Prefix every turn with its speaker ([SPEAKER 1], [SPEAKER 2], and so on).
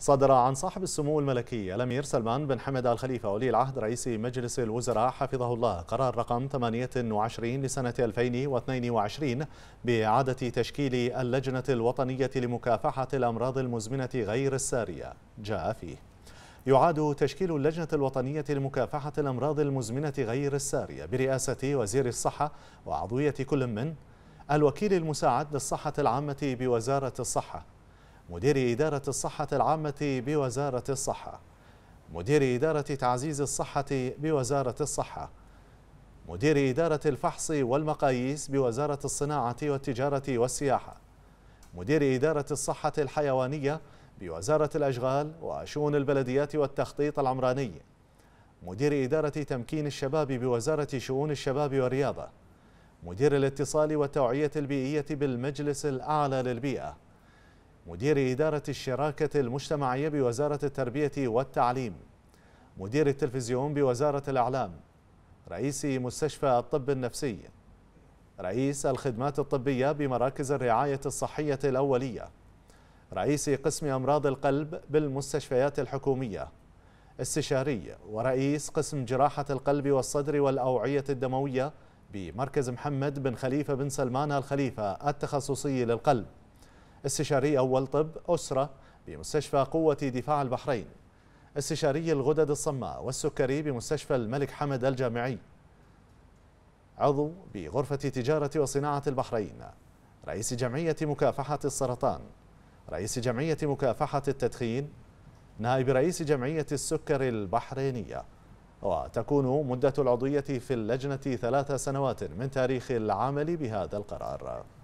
[SPEAKER 1] صدر عن صاحب السمو الملكي الامير سلمان بن حمد الخليفه ولي العهد رئيس مجلس الوزراء حفظه الله قرار رقم 28 لسنه 2022 باعاده تشكيل اللجنه الوطنيه لمكافحه الامراض المزمنه غير الساريه جاء فيه يعاد تشكيل اللجنة الوطنية لمكافحة الأمراض المزمنة غير السارية برئاسة وزير الصحة وعضوية كل من الوكيل المساعد للصحة العامة بوزارة الصحة مدير إدارة الصحة العامة بوزارة الصحة مدير إدارة تعزيز الصحة بوزارة الصحة مدير إدارة الفحص والمقاييس بوزارة الصناعة والتجارة والسياحة مدير إدارة الصحة الحيوانية بوزارة الأشغال وشؤون البلديات والتخطيط العمراني مدير إدارة تمكين الشباب بوزارة شؤون الشباب والرياضة مدير الاتصال والتوعية البيئية بالمجلس الأعلى للبيئة مدير إدارة الشراكة المجتمعية بوزارة التربية والتعليم مدير التلفزيون بوزارة الإعلام رئيس مستشفى الطب النفسي رئيس الخدمات الطبية بمراكز الرعاية الصحية الأولية رئيس قسم أمراض القلب بالمستشفيات الحكومية استشاري ورئيس قسم جراحة القلب والصدر والأوعية الدموية بمركز محمد بن خليفة بن سلمان الخليفة التخصصي للقلب استشاري أول طب أسرة بمستشفى قوة دفاع البحرين استشاري الغدد الصماء والسكري بمستشفى الملك حمد الجامعي عضو بغرفة تجارة وصناعة البحرين رئيس جمعية مكافحة السرطان رئيس جمعية مكافحة التدخين نائب رئيس جمعية السكر البحرينية وتكون مدة العضوية في اللجنة ثلاث سنوات من تاريخ العمل بهذا القرار